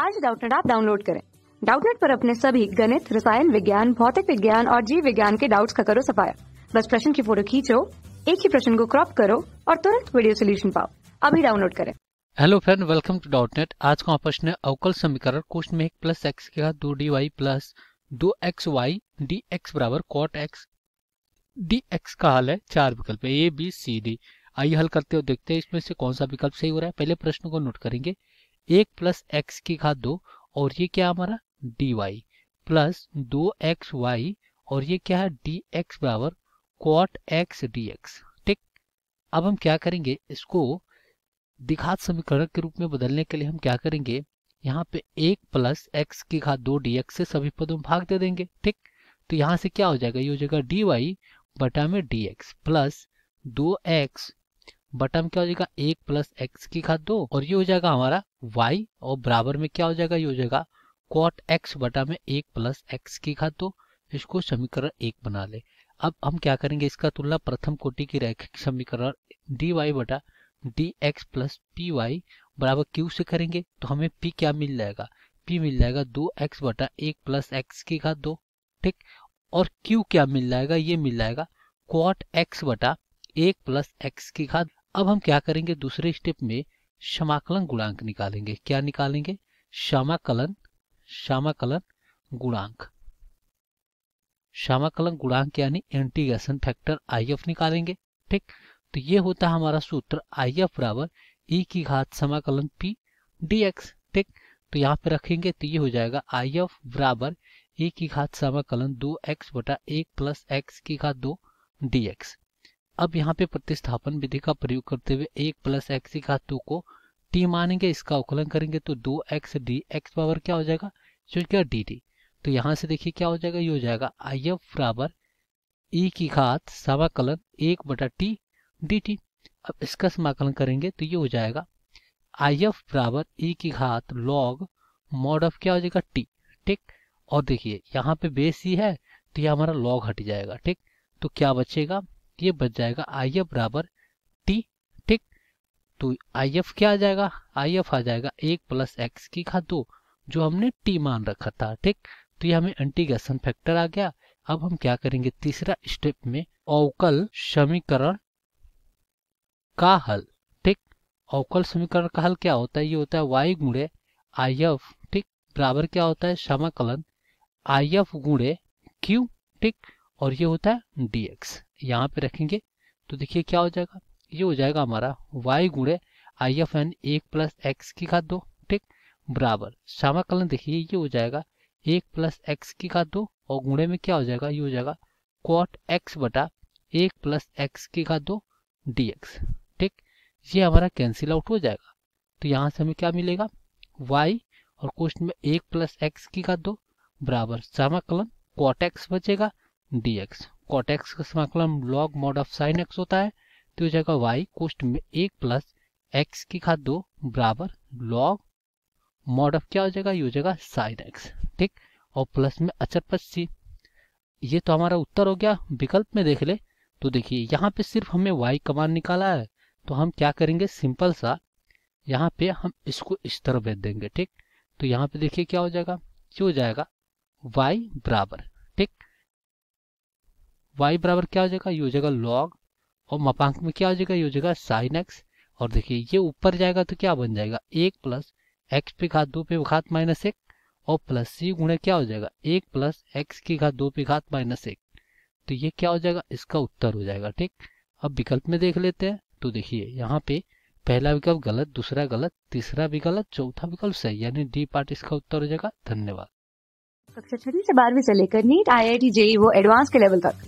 आज डाउटनेट आप डाउनलोड करें डाउटनेट पर अपने सभी गणित रसायन विज्ञान भौतिक विज्ञान और जीव विज्ञान के डाउट्स का करो सफाया बस प्रश्न की फोटो खींचो एक ही प्रश्न को क्रॉप करो और तुरंत वीडियो सोल्यूशन पाओ अभी डाउनलोड करें hello friend welcome to dot net आज का प्रश्न है अवकल समीकरण क्वेश्चन में एक प्लस एक्स का दो डी वाई प्लस दो एक्स वाई डी एक्स बराबर कॉट एक्स डी एक्स का हल है चार विकल्प ए बी सी डी आइए हल करते हो देखते हैं इसमें से कौन सा विकल्प सही हो रहा है पहले प्रश्न को नोट करेंगे एक प्लस एक्स की घात दो और ये क्या हमारा डी वाई प्लस दो एक्स वाई और ये क्या है डी एक्स बराबर कॉट एक्स डी एक्स ठीक अब हम क्या करेंगे इसको दिखात समीकरण के रूप में बदलने के लिए हम क्या करेंगे यहाँ पे एक प्लस एक्स की घात दो डी एक्स से सभी पदों में भाग दे देंगे ठीक तो यहाँ से क्या हो जाएगा ये हो जाएगा डी वाई बटा में डी एक्स प्लस दो एक्स बटा में क्या हो जाएगा एक प्लस एक्स की खाद दो और ये हो जाएगा हमारा वाई और बराबर में क्या हो जाएगा ये हो जाएगा कॉट एक्स बटा में एक प्लस एक्स की खाद दो इसको समीकरण एक बना ले अब हम क्या करेंगे इसका तुलना प्रथम कोटि की रैखिक समीकरण डी वाई बटा D X plus P Y बराबर क्यू से करेंगे तो हमें पी क्या मिल जाएगा पी मिल जाएगा दो एक्स बटा एक प्लस एक्स की खाद दो ठीक और क्यू क्या मिल जाएगा ये मिल जाएगा क्वाट एक्स बटा एक प्लस एक्स की खाद अब हम क्या करेंगे दूसरे स्टेप में समाकलन गुणांक निकालेंगे क्या निकालेंगे समाकलन समाकलन गुणांक समाकलन गुणांक यानी इंटीग्रेशन फैक्टर आई एफ निकालेंगे ठीक तो ये होता है हमारा सूत्र आई एफ बराबर ई e की घात समाकलन पी डी एक्स ठीक तो यहाँ पे रखेंगे तो ये हो जाएगा आई एफ बराबर ई e की घात समाकलन दो एक्स बटा एक प्लस एक्स की घात दो डी एक्स अब यहाँ पे प्रतिस्थापन विधि का प्रयोग करते हुए एक प्लस एक्स की टू को टी मानेंगे इसका अवकलन करेंगे तो दो एक्स डी एक्स पावर क्या हो जाएगा जो क्या डी डी तो यहाँ से देखिए क्या हो जाएगा ये हो जाएगा आई एफ बराबर ई e की घात समाकलन एक बटा टी डी टी अब इसका समाकलन करेंगे तो ये हो जाएगा आई एफ बराबर ई e की घात लॉग मॉड ऑफ क्या हो जाएगा टी ठीक और देखिए यहाँ पे बेस ही है तो ये हमारा लॉग हट जाएगा ठीक तो क्या बचेगा तो ये बच जाएगा आई एफ बराबर टी ठीक तो आई एफ क्या आ जाएगा आई एफ आ जाएगा एक प्लस एक्स की खा दो जो हमने टी मान रखा था ठीक तो ये हमें एंटीगेशन फैक्टर आ गया अब हम क्या करेंगे तीसरा स्टेप में अवकल समीकरण का हल ठीक अवकल समीकरण का हल क्या होता है ये होता है वाई गुणे आई एफ ठीक बराबर क्या होता है समाकलन आई एफ गुणे क्यू ठीक और ये होता है डी एक्स यहाँ पे रखेंगे तो देखिए क्या हो जाएगा ये हो जाएगा हमारा वाई गुणे आई एफ एन एक प्लस एक्स की घात दो ठीक बराबर समाकलन देखिए ये हो जाएगा एक प्लस एक्स की घात दो और गुणे में क्या हो जाएगा ये हो जाएगा कॉट एक्स बटा एक प्लस एक्स की घात दो डी एक्स ठीक ये हमारा कैंसिल आउट हो जाएगा तो यहाँ से हमें क्या मिलेगा वाई और क्वेश्चन में एक प्लस एक्स की घात दो बराबर समाकलन कॉट एक्स बचेगा डी एक्स कॉट एक्स का समाकलन log mod of sine X होता है तो हो जाएगा वाई कोष्ट में एक प्लस एक्स की खाद दो बराबर लॉग मॉड ऑफ क्या हो जाएगा ये हो जाएगा साइन एक्स ठीक और प्लस में अचर पद सी ये तो हमारा उत्तर हो गया विकल्प में देख ले तो देखिए यहाँ पे सिर्फ हमें वाई का मान निकाला है तो हम क्या करेंगे सिंपल सा यहाँ पे हम इसको इस तरह भेज देंगे ठीक तो यहाँ पे देखिए क्या हो जाएगा क्यों हो जाएगा y बराबर ठीक वाई बराबर क्या हो जाएगा ये हो जाएगा लॉग और मपांक में क्या हो जाएगा ये हो जाएगा साइन एक्स और देखिए ये ऊपर जाएगा तो क्या बन जाएगा एक प्लस एक्स पे घात दो पे घात माइनस एक और प्लस सी गुणे क्या हो जाएगा एक प्लस एक्स की घात दो पे घात माइनस एक तो ये क्या हो जाएगा इसका उत्तर हो जाएगा ठीक अब विकल्प में देख लेते हैं तो देखिए यहाँ पे पहला विकल्प गलत दूसरा गलत तीसरा भी गलत चौथा विकल्प सही यानी डी पार्ट इसका उत्तर हो जाएगा धन्यवाद कक्षा छठी से बारहवीं से लेकर NEET I I T JEE वो एडवांस के लेवल तक